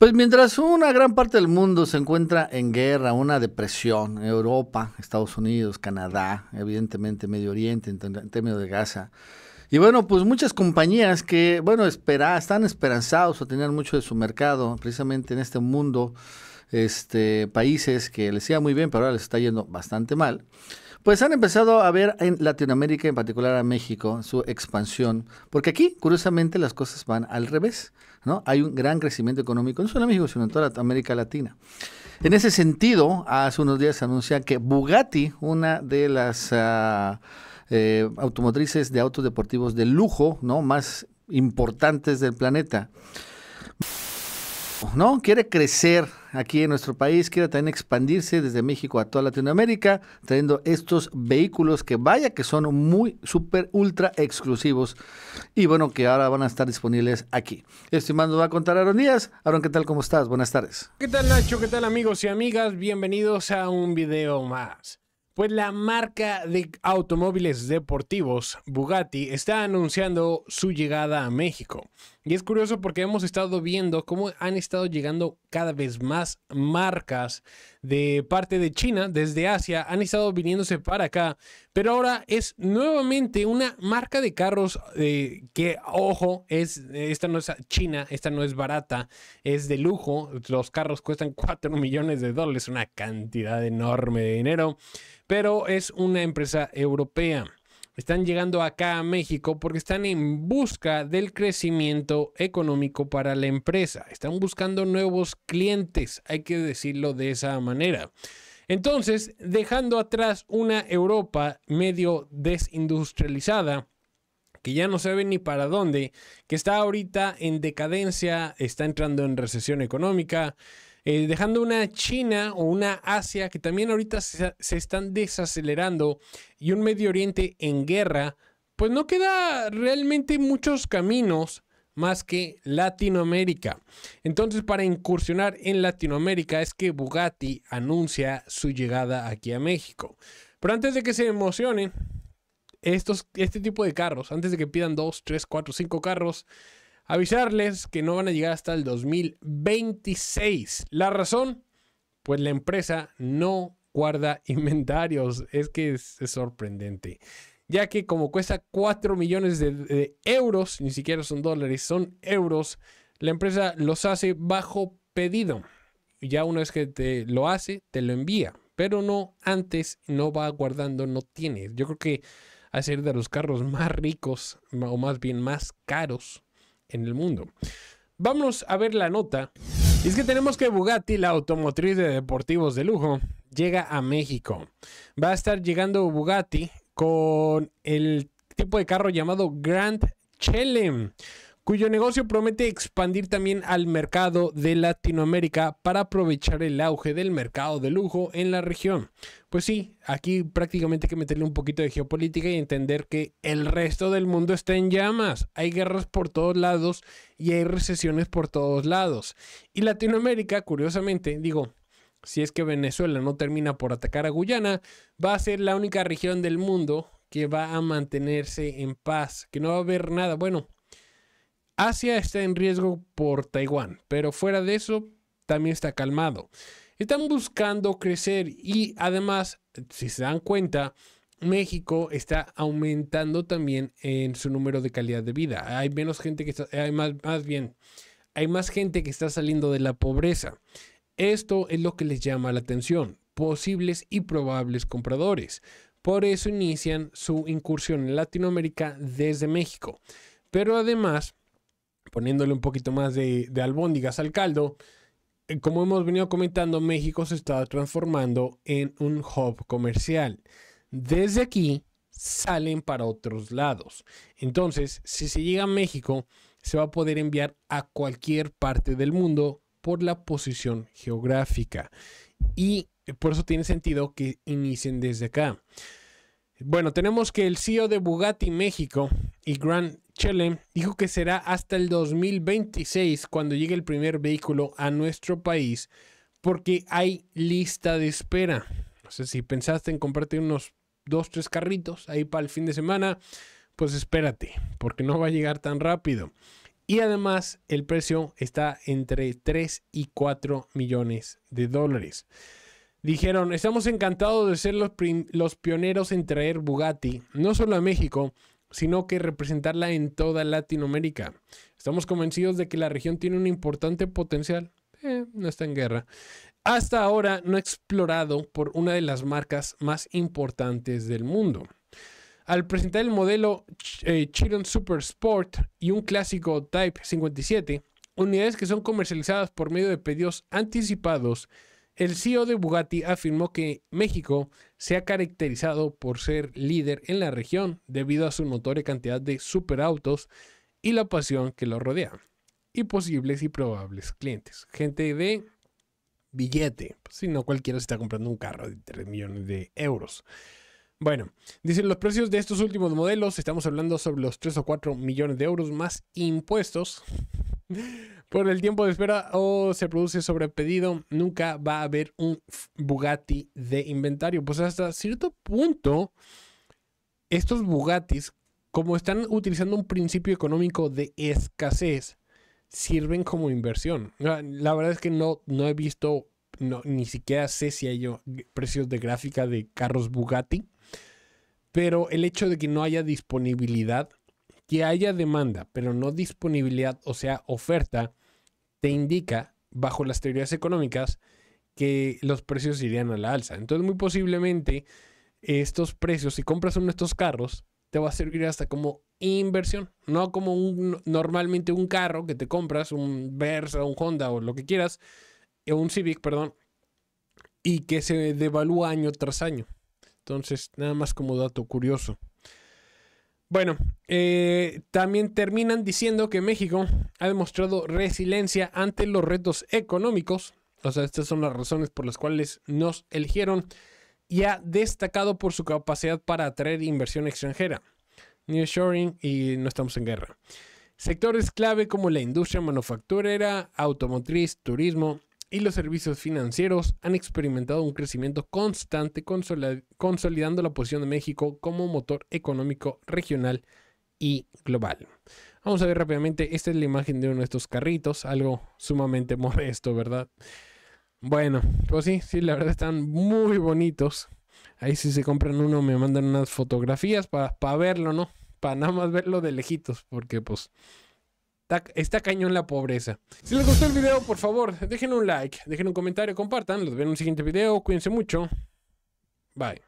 Pues mientras una gran parte del mundo se encuentra en guerra, una depresión, Europa, Estados Unidos, Canadá, evidentemente Medio Oriente, en términos de Gaza, y bueno, pues muchas compañías que, bueno, espera, están esperanzados a tener mucho de su mercado, precisamente en este mundo, este, países que les iba muy bien, pero ahora les está yendo bastante mal pues han empezado a ver en Latinoamérica, en particular a México, su expansión, porque aquí, curiosamente, las cosas van al revés, ¿no? Hay un gran crecimiento económico, no solo en México, sino en toda América Latina. En ese sentido, hace unos días se anuncia que Bugatti, una de las... Ah, eh, automotrices de autos deportivos de lujo, ¿no? Más importantes del planeta. ¿no? Quiere crecer aquí en nuestro país, quiere también expandirse desde México a toda Latinoamérica, trayendo estos vehículos que vaya que son muy, súper, ultra exclusivos y bueno, que ahora van a estar disponibles aquí. Estimando va a contar Aaron Díaz. Aaron, ¿qué tal? ¿Cómo estás? Buenas tardes. ¿Qué tal Nacho? ¿Qué tal amigos y amigas? Bienvenidos a un video más. Pues la marca de automóviles deportivos Bugatti está anunciando su llegada a México. Y es curioso porque hemos estado viendo cómo han estado llegando cada vez más marcas de parte de China, desde Asia, han estado viniéndose para acá, pero ahora es nuevamente una marca de carros eh, que, ojo, es, esta no es China, esta no es barata, es de lujo, los carros cuestan 4 millones de dólares, una cantidad enorme de dinero, pero es una empresa europea están llegando acá a México porque están en busca del crecimiento económico para la empresa. Están buscando nuevos clientes, hay que decirlo de esa manera. Entonces, dejando atrás una Europa medio desindustrializada, que ya no sabe ni para dónde, que está ahorita en decadencia, está entrando en recesión económica, eh, dejando una China o una Asia que también ahorita se, están desacelerando y un Medio Oriente en guerra, pues no queda realmente muchos caminos más que Latinoamérica. Entonces, para incursionar en Latinoamérica es que Bugatti anuncia su llegada aquí a México. Pero antes de que se emocionen, estos, este tipo de carros, antes de que pidan 2, 3, 4, 5 carros, Avisarles que no van a llegar hasta el 2026. La razón, pues la empresa no guarda inventarios. Es que es, sorprendente. Ya que como cuesta 4 millones de, euros, ni siquiera son dólares, son euros, la empresa los hace bajo pedido. Ya una vez que te lo hace, te lo envía. Pero no antes, no va guardando, no tiene. Yo creo que ser de los carros más ricos, o más bien más caros, en el mundo. Vamos a ver la nota. Y es que tenemos que Bugatti, la automotriz de deportivos de lujo, llega a México. Va a estar llegando Bugatti con el tipo de carro llamado Grand Chelem cuyo negocio promete expandir también al mercado de Latinoamérica para aprovechar el auge del mercado de lujo en la región. Pues sí, aquí prácticamente hay que meterle un poquito de geopolítica y entender que el resto del mundo está en llamas. Hay guerras por todos lados y hay recesiones por todos lados. Y Latinoamérica, curiosamente, digo, si es que Venezuela no termina por atacar a Guyana, va a ser la única región del mundo que va a mantenerse en paz, que no va a haber nada. Bueno, Asia está en riesgo por Taiwán, pero fuera de eso, también está calmado. Están buscando crecer y además, si se dan cuenta, México está aumentando también en su número de calidad de vida. Hay menos gente que está, más, más bien, hay más gente que está saliendo de la pobreza. Esto es lo que les llama la atención, posibles y probables compradores. Por eso inician su incursión en Latinoamérica desde México. Pero además, poniéndole un poquito más de, albóndigas al caldo, eh, como hemos venido comentando, México se está transformando en un hub comercial. Desde aquí salen para otros lados. Entonces, si se llega a México, se va a poder enviar a cualquier parte del mundo por la posición geográfica. Y por eso tiene sentido que inicien desde acá. Bueno, tenemos que el CEO de Bugatti México y Grand Chele dijo que será hasta el 2026 cuando llegue el primer vehículo a nuestro país porque hay lista de espera. sé si pensaste en comprarte unos dos, tres carritos ahí para el fin de semana, pues espérate, porque no va a llegar tan rápido. Y además el precio está entre 3 y 4 millones de dólares. Dijeron, estamos encantados de ser los, los pioneros en traer Bugatti, no solo a México, sino que representarla en toda Latinoamérica. Estamos convencidos de que la región tiene un importante potencial. Eh, no está en guerra. Hasta ahora no explorado por una de las marcas más importantes del mundo. Al presentar el modelo eh, Chiron Super Sport y un clásico Type 57, unidades que son comercializadas por medio de pedidos anticipados, el CEO de Bugatti afirmó que México se ha caracterizado por ser líder en la región debido a su notoria cantidad de superautos y la pasión que lo rodea. Y posibles y probables clientes. Gente de billete. Si pues no, cualquiera se está comprando un carro de 3 millones de euros. Bueno, dicen los precios de estos últimos modelos, estamos hablando sobre los 3 o 4 millones de euros más impuestos, por el tiempo de espera o se produce sobrepedido, nunca va a haber un Bugatti de inventario. Pues hasta cierto punto, estos Bugattis, como están utilizando un principio económico de escasez, sirven como inversión. Ah, la verdad es que no, no he visto, no, ni siquiera sé si hay precios de gráfica de carros Bugatti, pero el hecho de que no haya disponibilidad que haya demanda, pero no disponibilidad, o sea, oferta, te indica, bajo las teorías económicas, que los precios irían a la alza. Entonces, muy posiblemente, estos precios, si compras uno de estos carros, te va a servir hasta como inversión, no como un, normalmente un carro que te compras, un Versa, un Honda o lo que quieras, eh, un Civic, perdón, y que se devalúa año tras año. Entonces, nada más como dato curioso. Bueno, eh, también terminan diciendo que México ha demostrado resiliencia ante los retos económicos, o sea, estas son las razones por las cuales nos eligieron, y ha destacado por su capacidad para atraer inversión extranjera, Shoring y no estamos en guerra. Sectores clave como la industria manufacturera, automotriz, turismo, y los servicios financieros han experimentado un crecimiento constante, consolidando la posición de México como motor económico regional y global. Vamos a ver rápidamente, esta es la imagen de uno de estos carritos, algo sumamente modesto, ¿verdad? Bueno, pues sí, sí, la verdad están muy bonitos. Ahí si se compran uno me mandan unas fotografías para verlo, ¿no? Para nada más verlo de lejitos, porque pues Está, cañón la pobreza. Si les gustó el video, por favor, dejen un like, dejen un comentario, compartan. Los veo en un siguiente video. Cuídense mucho. Bye.